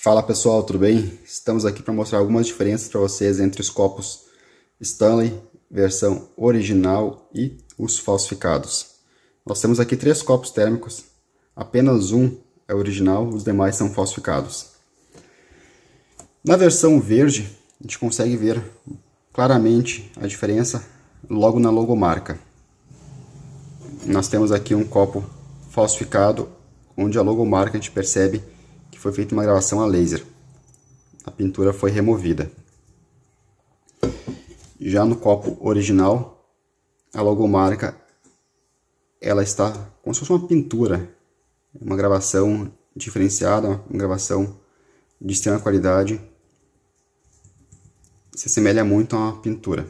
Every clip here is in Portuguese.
Fala pessoal, tudo bem? Estamos aqui para mostrar algumas diferenças para vocês entre os copos Stanley, versão original e os falsificados. Nós temos aqui três copos térmicos, apenas um é original, os demais são falsificados. Na versão verde, a gente consegue ver claramente a diferença logo na logomarca. Nós temos aqui um copo falsificado, onde a logomarca a gente percebe que foi feita uma gravação a laser. A pintura foi removida. Já no copo original, a logomarca ela está como se fosse uma pintura, uma gravação diferenciada, uma gravação de extrema qualidade. Se assemelha muito a uma pintura.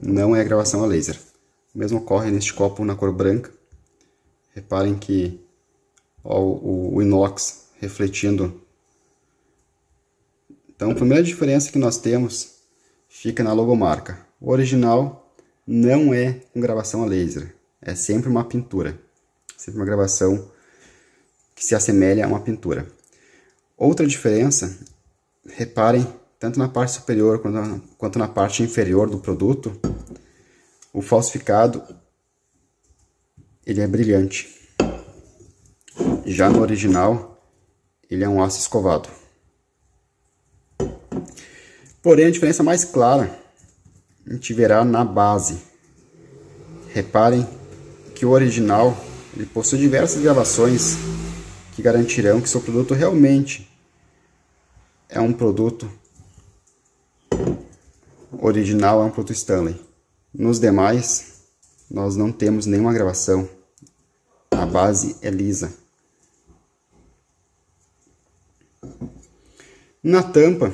Não é a gravação a laser. O mesmo ocorre neste copo na cor branca. Reparem que ó, o, o inox refletindo. Então, a primeira diferença que nós temos fica na logomarca. O original não é com gravação a laser, é sempre uma pintura, sempre uma gravação que se assemelha a uma pintura. Outra diferença, reparem, tanto na parte superior quanto na, quanto na parte inferior do produto, o falsificado ele é brilhante. Já no original, ele é um aço escovado. Porém, a diferença mais clara a gente verá na base. Reparem que o original ele possui diversas gravações que garantirão que seu produto realmente é um produto original, é um produto Stanley. Nos demais, nós não temos nenhuma gravação. A base é lisa. Na tampa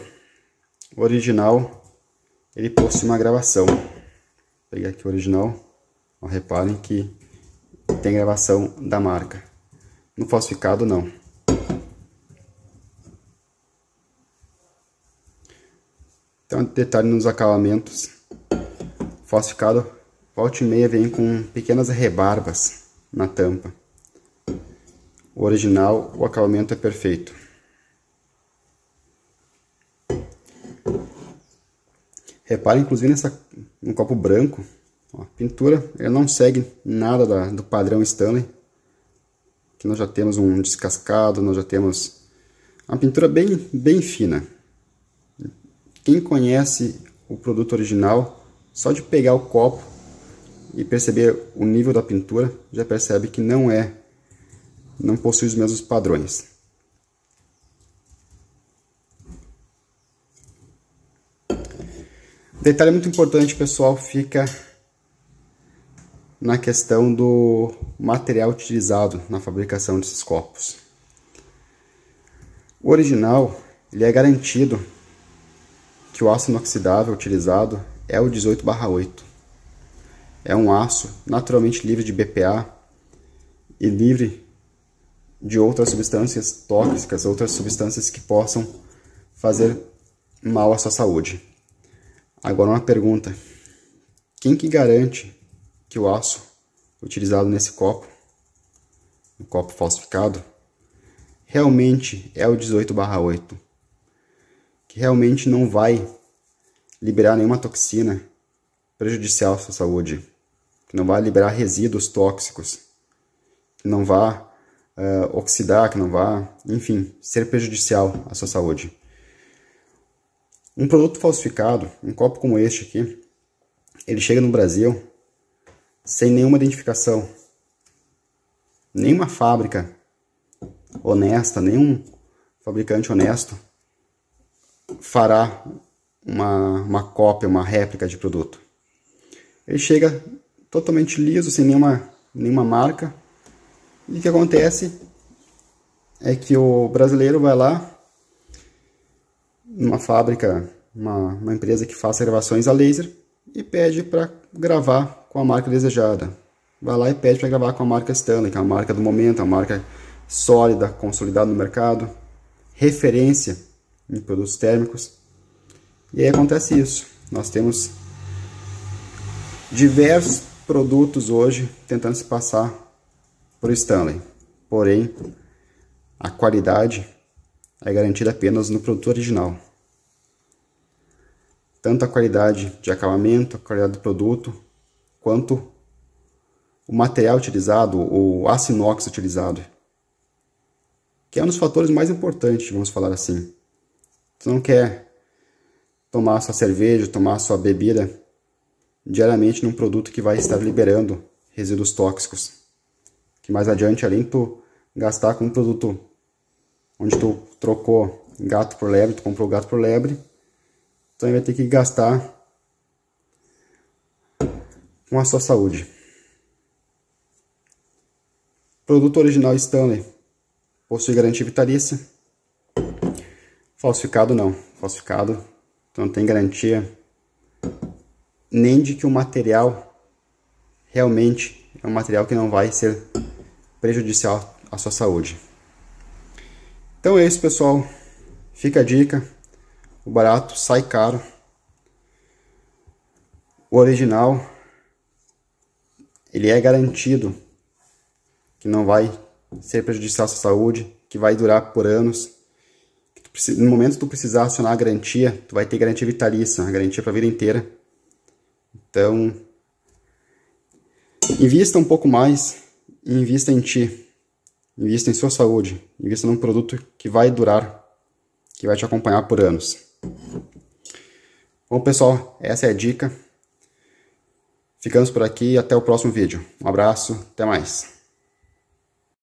original, ele possui uma gravação. Vou pegar aqui o original. Ó, reparem que tem gravação da marca. No falsificado, não. Então, detalhe nos acabamentos. Falsificado, volta e meia vem com pequenas rebarbas na tampa. O original, o acabamento é perfeito. Repare inclusive nessa, no copo branco, ó, a pintura ela não segue nada da, do padrão Stanley. Que nós já temos um descascado, nós já temos uma pintura bem, bem fina. Quem conhece o produto original, só de pegar o copo e perceber o nível da pintura, já percebe que não é, não possui os mesmos padrões. Detalhe muito importante, pessoal, fica na questão do material utilizado na fabricação desses copos. O original, ele é garantido que o aço inoxidável utilizado é o 18/8. É um aço naturalmente livre de BPA e livre de outras substâncias tóxicas, outras substâncias que possam fazer mal à sua saúde. Agora uma pergunta. Quem que garante que o aço utilizado nesse copo, no copo falsificado, realmente é o 18/8? Que realmente não vai liberar nenhuma toxina prejudicial à sua saúde, que não vai liberar resíduos tóxicos, que não vá uh, oxidar, que não vá, enfim, ser prejudicial à sua saúde. Um produto falsificado, um copo como este aqui, ele chega no Brasil sem nenhuma identificação, nenhuma fábrica honesta, nenhum fabricante honesto fará uma, uma cópia, uma réplica de produto. Ele chega totalmente liso, sem nenhuma, nenhuma marca. E o que acontece é que o brasileiro vai lá, numa fábrica, uma, uma empresa que faça gravações a laser e pede para gravar com a marca desejada. Vai lá e pede para gravar com a marca Stanley, que é a marca do momento, é a marca sólida, consolidada no mercado, referência em produtos térmicos. E aí acontece isso. Nós temos diversos produtos hoje tentando se passar por Stanley. Porém, a qualidade é garantida apenas no produto original tanto a qualidade de acabamento, a qualidade do produto, quanto o material utilizado, o aço inox utilizado, que é um dos fatores mais importantes, vamos falar assim. Você não quer tomar sua cerveja, tomar sua bebida diariamente num produto que vai estar liberando resíduos tóxicos. Que mais adiante, além de tu gastar com um produto onde tu trocou gato por lebre, tu comprou gato por lebre, então ele vai ter que gastar com a sua saúde. Produto original Stanley. Possui garantia vitalícia. Falsificado não. Falsificado então não tem garantia nem de que o material realmente é um material que não vai ser prejudicial à sua saúde. Então é isso, pessoal. Fica a dica. O barato sai caro. O original ele é garantido que não vai ser prejudicial à sua saúde, que vai durar por anos. no momento que tu precisar acionar a garantia, tu vai ter garantia vitalícia, a garantia para a vida inteira. Então, invista um pouco mais, invista em ti, invista em sua saúde, invista num produto que vai durar, que vai te acompanhar por anos. Bom, pessoal, essa é a dica. Ficamos por aqui e até o próximo vídeo. Um abraço, até mais.